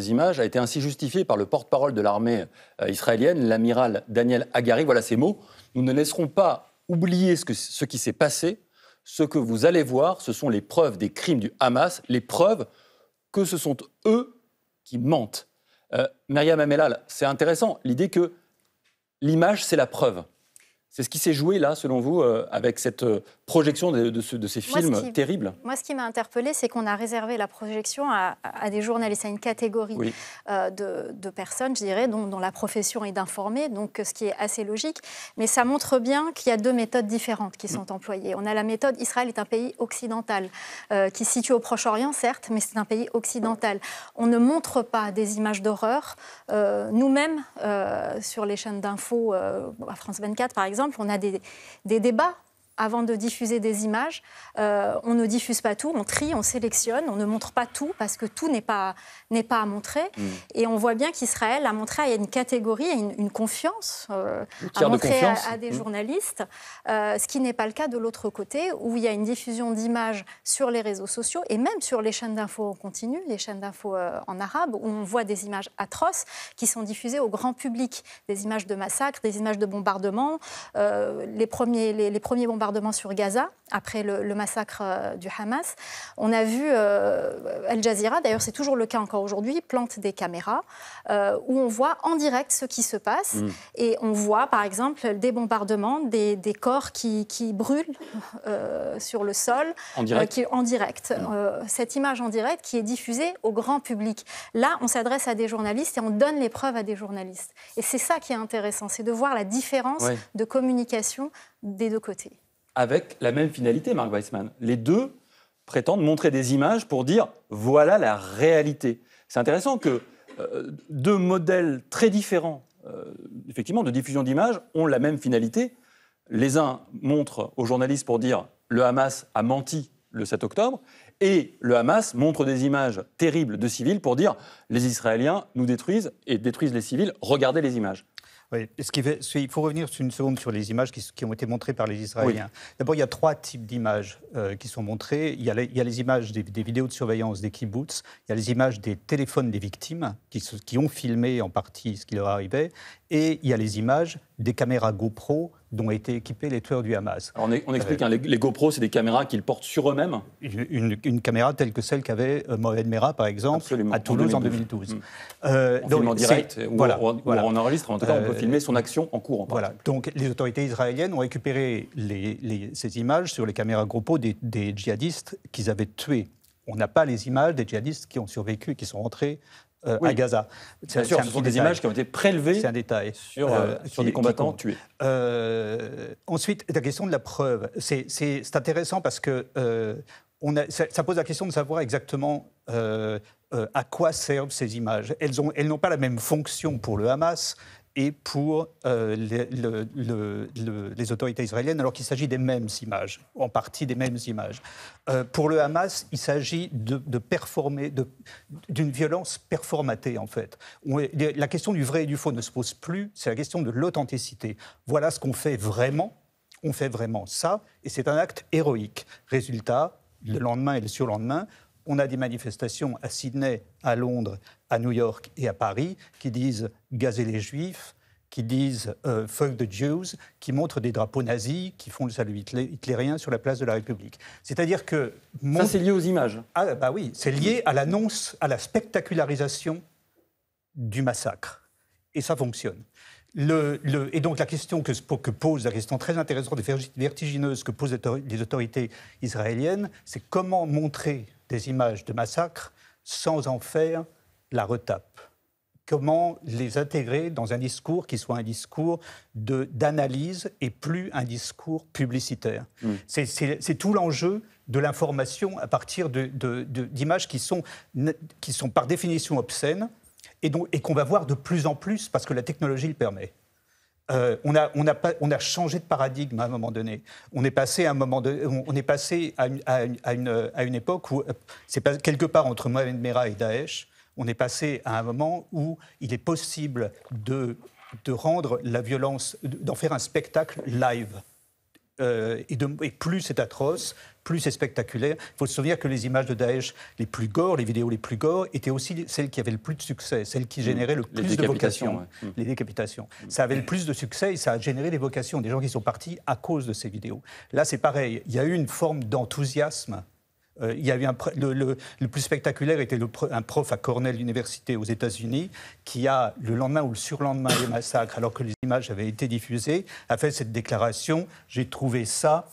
ces images a été ainsi justifié par le porte-parole de l'armée euh, israélienne, l'amiral Daniel Agari. Voilà ces mots. Nous ne laisserons pas oublier ce, que, ce qui s'est passé. Ce que vous allez voir, ce sont les preuves des crimes du Hamas, les preuves que ce sont eux qui mentent. Euh, Amelal, c'est intéressant, l'idée que l'image, c'est la preuve. C'est ce qui s'est joué là, selon vous, euh, avec cette euh, projection de, de ces films terribles Moi, ce qui m'a interpellée, c'est qu'on a réservé la projection à, des journalistes, à une catégorie euh, de, personnes, je dirais, dont, la profession est d'informer, donc ce qui est assez logique. Mais ça montre bien qu'il y a deux méthodes différentes qui sont mm. employées. On a la méthode Israël est un pays occidental, euh, qui se situe au Proche-Orient, certes, mais c'est un pays occidental. On ne montre pas des images d'horreur. Euh, nous-mêmes, sur les chaînes d'infos, à France 24 par exemple, on a des débats avant de diffuser des images, euh, on ne diffuse pas tout, on trie, on sélectionne, on ne montre pas tout parce que tout n'est pas, n'est pas à montrer. Mm. Et on voit bien qu'Israël a montré à une catégorie, à une, confiance, euh, à montrer À, des mm. journalistes, euh, ce qui n'est pas le cas de l'autre côté où il y a une diffusion d'images sur les réseaux sociaux et même sur les chaînes d'infos en continu, les chaînes d'infos en arabe, où on voit des images atroces qui sont diffusées au grand public, des images de massacres, des images de bombardements, les, premiers, les, les premiers bombardements sur Gaza, après le, massacre euh, du Hamas, on a vu euh, Al Jazeera, d'ailleurs c'est toujours le cas encore aujourd'hui, plante des caméras euh, où on voit en direct ce qui se passe. Mm. Et on voit par exemple des bombardements, des, corps qui, brûlent sur le sol. En direct. en direct. Mm. cette image en direct qui est diffusée au grand public. Là, on s'adresse à des journalistes et on donne les preuves à des journalistes. Et c'est ça qui est intéressant, c'est de voir la différence de communication des deux côtés avec la même finalité, Marc Weissman. Les deux prétendent montrer des images pour dire voilà la réalité. C'est intéressant que euh, deux modèles très différents, euh, effectivement, de diffusion d'images ont la même finalité. Les uns montrent aux journalistes pour dire le Hamas a menti le 7 octobre, et le Hamas montre des images terribles de civils pour dire les Israéliens nous détruisent et détruisent les civils, regardez les images il faut revenir une seconde sur les images qui, ont été montrées par les Israéliens. D'abord, il y a trois types d'images euh, qui sont montrées. Il y a les, images des, vidéos de surveillance des kibbutz, il y a les images des téléphones des victimes qui, qui ont filmé en partie ce qui leur arrivait, et il y a les images des caméras GoPro dont été équipés les tueurs du Hamas. on, explique, euh, hein, les, GoPro, c'est des caméras qu'ils portent sur eux-mêmes une, caméra telle que celle qu'avait euh, Mohamed Merah, par exemple, à Toulouse en 2012. Hmm. Euh, direct, ou, voilà, on, enregistre, en tout cas, on peut filmer son action en cours. En voilà. Donc les autorités israéliennes ont récupéré ces images sur les caméras GoPro des, des djihadistes qu'ils avaient tués on n'a pas les images des djihadistes qui ont survécu, qui sont rentrés euh, à Gaza. ce sont des images qui ont été prélevées euh, euh, sur, des combattants tués. ensuite, la question de la preuve. C'est intéressant parce que on ça, pose la question de savoir exactement à quoi servent ces images. Elles n'ont pas la même fonction pour le Hamas et pour euh, les, autorités israéliennes, alors qu'il s'agit des mêmes images, en partie des mêmes images. Euh, pour le Hamas, il s'agit de, d'une violence performatée, en fait. la question du vrai et du faux ne se pose plus, c'est la question de l'authenticité. Voilà ce qu'on fait vraiment, on fait vraiment ça, et c'est un acte héroïque. Résultat, le lendemain et le surlendemain, on a des manifestations à Sydney, à Londres, à New York et à Paris qui disent gazer les juifs, qui disent euh, fuck the Jews, qui montrent des drapeaux nazis, qui font le salut hitlérien sur la place de la République. C'est-à-dire que. Ça, c'est lié aux images. Ah, bah oui, c'est lié à l'annonce, à la spectacularisation du massacre. Et ça fonctionne. et donc la question que, que, pose, la question très intéressante et vertigineuse que posent les autorités israéliennes, c'est comment montrer des images de massacres sans en faire la retape Comment les intégrer dans un discours qui soit un discours d'analyse et plus un discours publicitaire mm. C'est tout l'enjeu de l'information à partir d'images qui, sont, qui sont par définition obscènes et, et qu'on va voir de plus en plus parce que la technologie le permet. Euh, on, a, changé de paradigme à un moment donné. On est passé à on, est passé une, époque où euh, c'est quelque part entre Mohamed Merah et Daesh. On est passé à un moment où il est possible de rendre la violence, d'en faire un spectacle live. Euh, et, plus c'est atroce, plus c'est spectaculaire. Il faut se souvenir que les images de Daesh les plus gores, les vidéos les plus gores étaient aussi celles qui avaient le plus de succès, celles qui mm. généraient le plus de vocations. Mm. Les décapitations. Mm. Ça avait le plus de succès et ça a généré des vocations, des gens qui sont partis à cause de ces vidéos. Là, c'est pareil. Il y a eu une forme d'enthousiasme euh, y avait le, plus spectaculaire était un prof à Cornell Université aux États-Unis qui a, le lendemain ou le surlendemain des massacres, alors que les images avaient été diffusées, a fait cette déclaration J'ai trouvé ça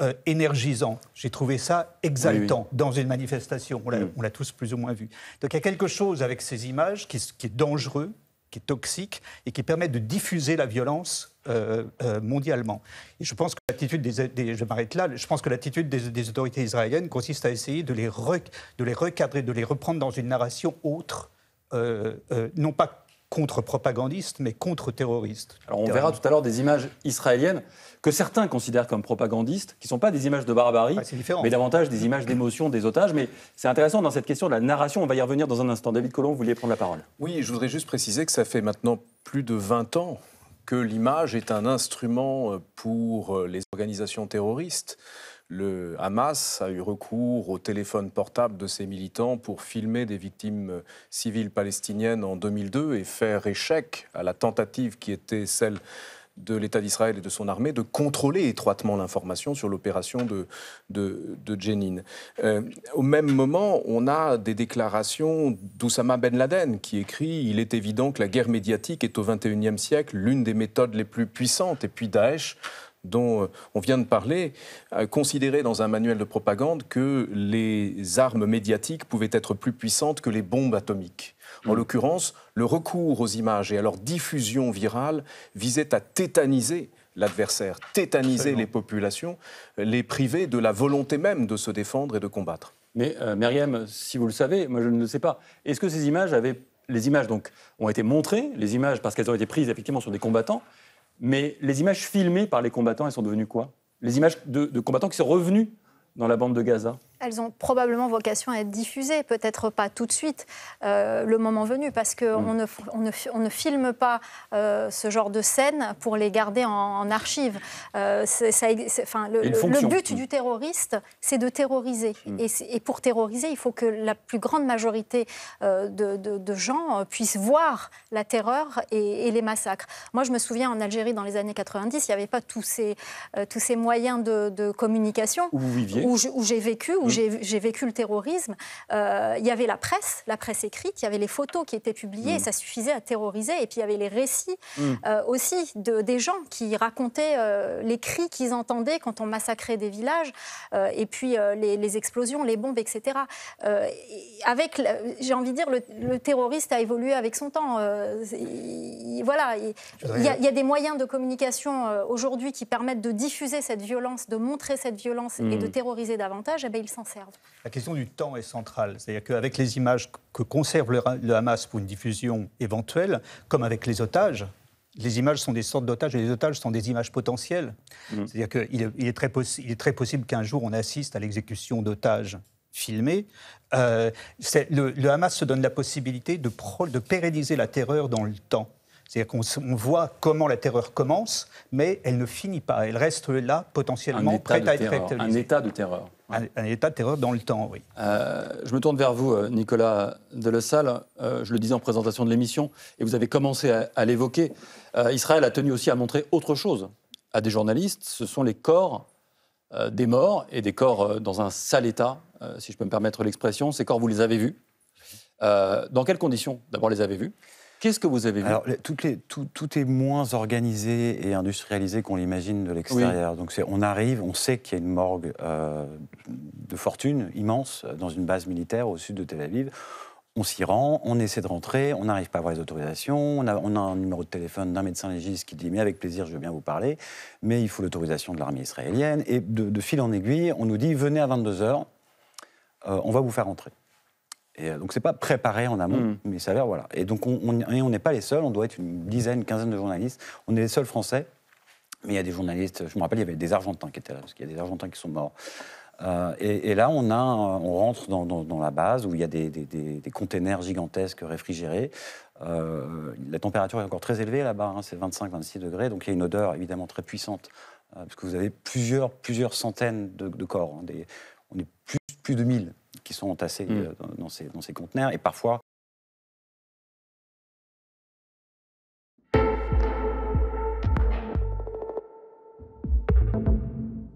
euh, énergisant. J'ai trouvé ça exaltant dans une manifestation. Mm. On l'a tous plus ou moins vu. Donc il y a quelque chose avec ces images qui est dangereux, qui est toxique et qui permet de diffuser la violence euh, euh, mondialement. Et je pense que l'attitude des, je m'arrête là. Je pense que l'attitude des, autorités israéliennes consiste à essayer de les, de les recadrer, de les reprendre dans une narration autre, euh, non pas contre-propagandiste, mais contre-terroriste. Alors on verra tout à l'heure des images israéliennes que certains considèrent comme propagandistes, qui ne sont pas des images de barbarie, ah, mais davantage des images d'émotion des otages. Mais c'est intéressant dans cette question de la narration, on va y revenir dans un instant. David Colomb, vous vouliez prendre la parole. Oui, je voudrais juste préciser que ça fait maintenant plus de 20 ans que l'image est un instrument euh, pour euh, les organisations terroristes. Le Hamas a eu recours au téléphone portable de ses militants pour filmer des victimes euh, civiles palestiniennes en 2002 et faire échec à la tentative qui était celle de l'État d'Israël et de son armée de contrôler étroitement l'information sur l'opération de, de, Jenin. Euh, au même moment, on a des déclarations d'Oussama Ben Laden qui écrit Il est évident que la guerre médiatique est au XXIe siècle l'une des méthodes les plus puissantes, et puis Daesh dont euh, on vient de parler, euh, considérait dans un manuel de propagande que les armes médiatiques pouvaient être plus puissantes que les bombes atomiques. En hmm. l'occurrence, le recours aux images et à leur diffusion virale visait à tétaniser l'adversaire, tétaniser les populations, les priver de la volonté même de se défendre et de combattre. Mais euh, si vous le savez, moi je ne le sais pas, est-ce que ces images avaient... Les images ont été montrées, les images parce qu'elles ont été prises effectivement sur des combattants, mais les images filmées par les combattants, elles sont devenues quoi Les images de, combattants qui sont revenus dans la bande de Gaza elles ont probablement vocation à être diffusées, peut-être pas tout de suite, euh, le moment venu, parce qu'on ne, mm. on ne, on ne, filme pas euh, ce genre de scène pour les garder en, archive. archives. Euh, ça, enfin, le, but mm. du terroriste, c'est de terroriser. Mm. Et, pour terroriser, il faut que la plus grande majorité de, gens puissent voir la terreur et, les massacres. Moi, je me souviens en Algérie, dans les années 90, il n'y avait pas tous ces, tous ces moyens de, communication où, où j'ai vécu, Mm. j'ai vécu le terrorisme, euh, il y avait la presse, la presse écrite, il y avait les photos qui étaient publiées, mm. ça suffisait à terroriser. Et puis il y avait les récits mm. euh, aussi de, des gens qui racontaient euh, les cris qu'ils entendaient quand on massacrait des villages, et puis les, explosions, les bombes, etc. avec, j'ai envie de dire, le, le, terroriste a évolué avec son temps. Il, voilà, il, y a, des moyens de communication aujourd'hui qui permettent de diffuser cette violence, de montrer cette violence et de terroriser davantage. Eh ben, la question du temps est centrale. C'est-à-dire qu'avec les images que conserve le, Hamas pour une diffusion éventuelle, comme avec les otages, les images sont des sortes d'otages et les otages sont des images potentielles. Mmh. C'est-à-dire qu'il est, il est, très possible qu'un jour on assiste à l'exécution d'otages filmés. Euh, le, Hamas se donne la possibilité de pérenniser la terreur dans le temps. C'est-à-dire qu'on voit comment la terreur commence, mais elle ne finit pas. Elle reste là, potentiellement, prête à être Un état de terreur. Un, état de terreur dans le temps, oui. Euh, je me tourne vers vous, euh, Nicolas Delessal. Euh, je le disais en présentation de l'émission, et vous avez commencé à, l'évoquer. Israël a tenu aussi à montrer autre chose à des journalistes. Ce sont les corps des morts, et des corps dans un sale état, si je peux me permettre l'expression. Ces corps, vous les avez vus. dans quelles conditions, d'abord, les avez vus Qu'est-ce que vous avez vu Alors, toutes les, tout, est moins organisé et industrialisé qu'on l'imagine de l'extérieur. Donc, on arrive, on sait qu'il y a une morgue euh, de fortune immense dans une base militaire au sud de Tel Aviv. On s'y rend, on essaie de rentrer, on n'arrive pas à avoir les autorisations, on a, un numéro de téléphone d'un médecin légiste qui dit mais avec plaisir je veux bien vous parler, mais il faut l'autorisation de l'armée israélienne. Et de, fil en aiguille, on nous dit venez à 22h, euh, on va vous faire rentrer. Donc euh, donc c'est pas préparé en amont, hmm. mais ça a voilà. Et donc on n'est pas les seuls, on doit être une dizaine, quinzaine de journalistes. On est les seuls Français, mais il y a des journalistes. Je me rappelle, il y avait des Argentins qui étaient là, parce qu'il y a des Argentins qui sont morts. Euh, et, là, on, a, on rentre dans, la base où il y a des, containers gigantesques réfrigérés. Euh, la température est encore très élevée là-bas, hein, c'est 25-26 degrés, donc il y a une odeur évidemment très puissante, parce que vous avez plusieurs, plusieurs centaines de, corps. Hein, on est plus, plus de 1000 qui sont entassés mm. euh, dans, ces, dans, ces, conteneurs. Et parfois,